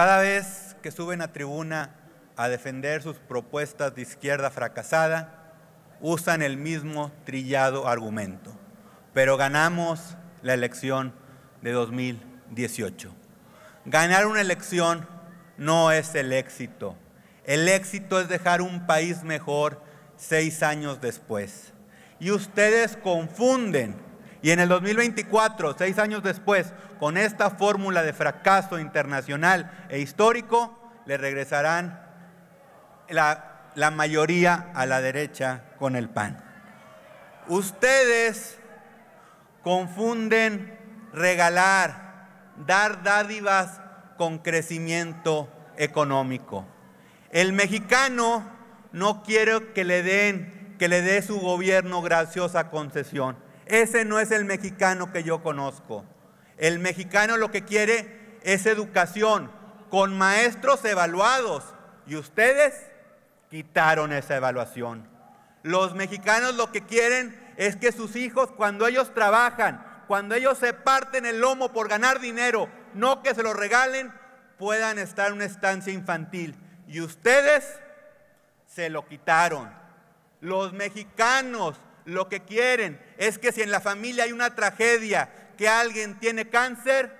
Cada vez que suben a tribuna a defender sus propuestas de izquierda fracasada, usan el mismo trillado argumento. Pero ganamos la elección de 2018. Ganar una elección no es el éxito. El éxito es dejar un país mejor seis años después. Y ustedes confunden y en el 2024, seis años después, con esta fórmula de fracaso internacional e histórico, le regresarán la, mayoría a la derecha con el PAN. Ustedes confunden regalar, dar dádivas con crecimiento económico. El mexicano no quiere que le den, que le dé su gobierno graciosa concesión. Ese no es el mexicano que yo conozco. El mexicano lo que quiere es educación con maestros evaluados. Y ustedes quitaron esa evaluación. Los mexicanos lo que quieren es que sus hijos, cuando ellos trabajan, cuando ellos se parten el lomo por ganar dinero, no que se lo regalen, puedan estar en una estancia infantil. Y ustedes se lo quitaron. Los mexicanos lo que quieren es que si en la familia hay una tragedia, que alguien tiene cáncer,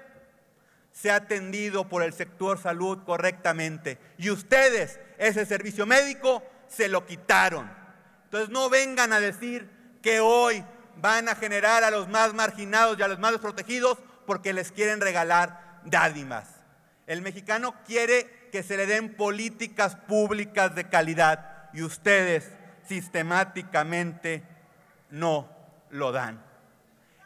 sea atendido por el sector salud correctamente. Y ustedes ese servicio médico se lo quitaron. Entonces no vengan a decir que hoy van a generar a los más marginados y a los más desprotegidos porque les quieren regalar dádimas. El mexicano quiere que se le den políticas públicas de calidad y ustedes sistemáticamente no lo dan.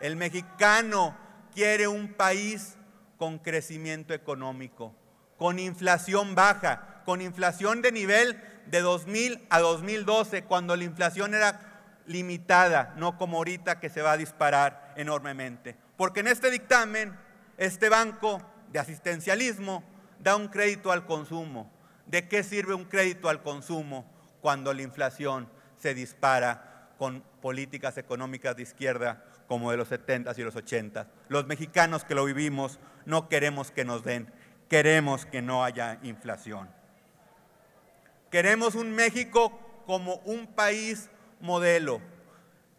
El mexicano quiere un país con crecimiento económico, con inflación baja, con inflación de nivel de 2000 a 2012, cuando la inflación era limitada, no como ahorita que se va a disparar enormemente. Porque en este dictamen, este banco de asistencialismo da un crédito al consumo. ¿De qué sirve un crédito al consumo cuando la inflación se dispara con políticas económicas de izquierda como de los 70s y los 80s. Los mexicanos que lo vivimos no queremos que nos den, queremos que no haya inflación. Queremos un México como un país modelo,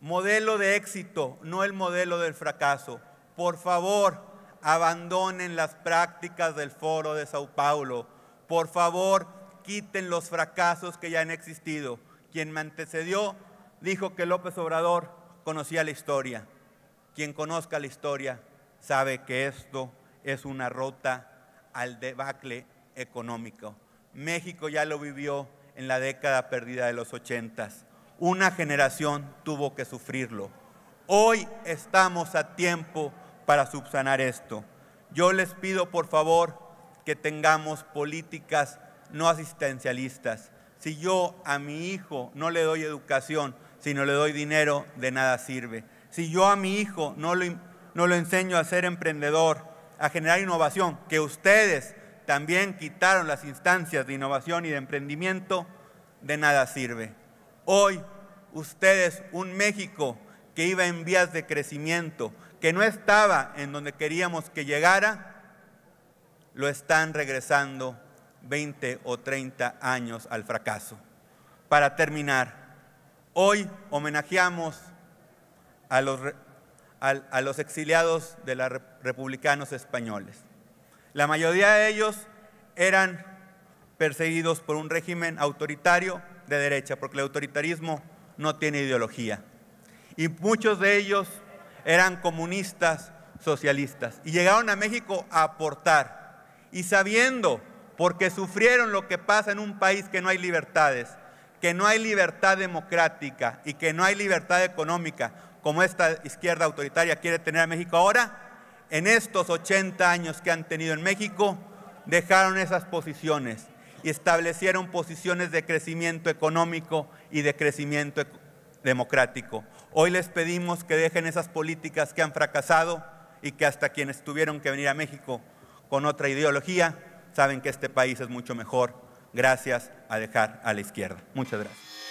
modelo de éxito, no el modelo del fracaso. Por favor, abandonen las prácticas del Foro de Sao Paulo. Por favor, quiten los fracasos que ya han existido. Quien me antecedió dijo que López Obrador conocía la historia. Quien conozca la historia sabe que esto es una rota al debacle económico. México ya lo vivió en la década perdida de los ochentas. Una generación tuvo que sufrirlo. Hoy estamos a tiempo para subsanar esto. Yo les pido por favor que tengamos políticas no asistencialistas. Si yo a mi hijo no le doy educación si no le doy dinero, de nada sirve. Si yo a mi hijo no lo, no enseño a ser emprendedor, a generar innovación, que ustedes también quitaron las instancias de innovación y de emprendimiento, de nada sirve. Hoy ustedes, un México que iba en vías de crecimiento, que no estaba en donde queríamos que llegara, lo están regresando 20 o 30 años al fracaso. Para terminar, Hoy homenajeamos a los, los exiliados de los republicanos españoles. La mayoría de ellos eran perseguidos por un régimen autoritario de derecha, porque el autoritarismo no tiene ideología. Y muchos de ellos eran comunistas, socialistas, y llegaron a México a aportar. Y sabiendo, porque sufrieron lo que pasa en un país que no hay libertades, que no hay libertad democrática y que no hay libertad económica como esta izquierda autoritaria quiere tener a México ahora, en estos 80 años que han tenido en México, dejaron esas posiciones y establecieron posiciones de crecimiento económico y de crecimiento democrático. Hoy les pedimos que dejen esas políticas que han fracasado y que hasta quienes tuvieron que venir a México con otra ideología saben que este país es mucho mejor gracias a dejar a la izquierda. Muchas gracias.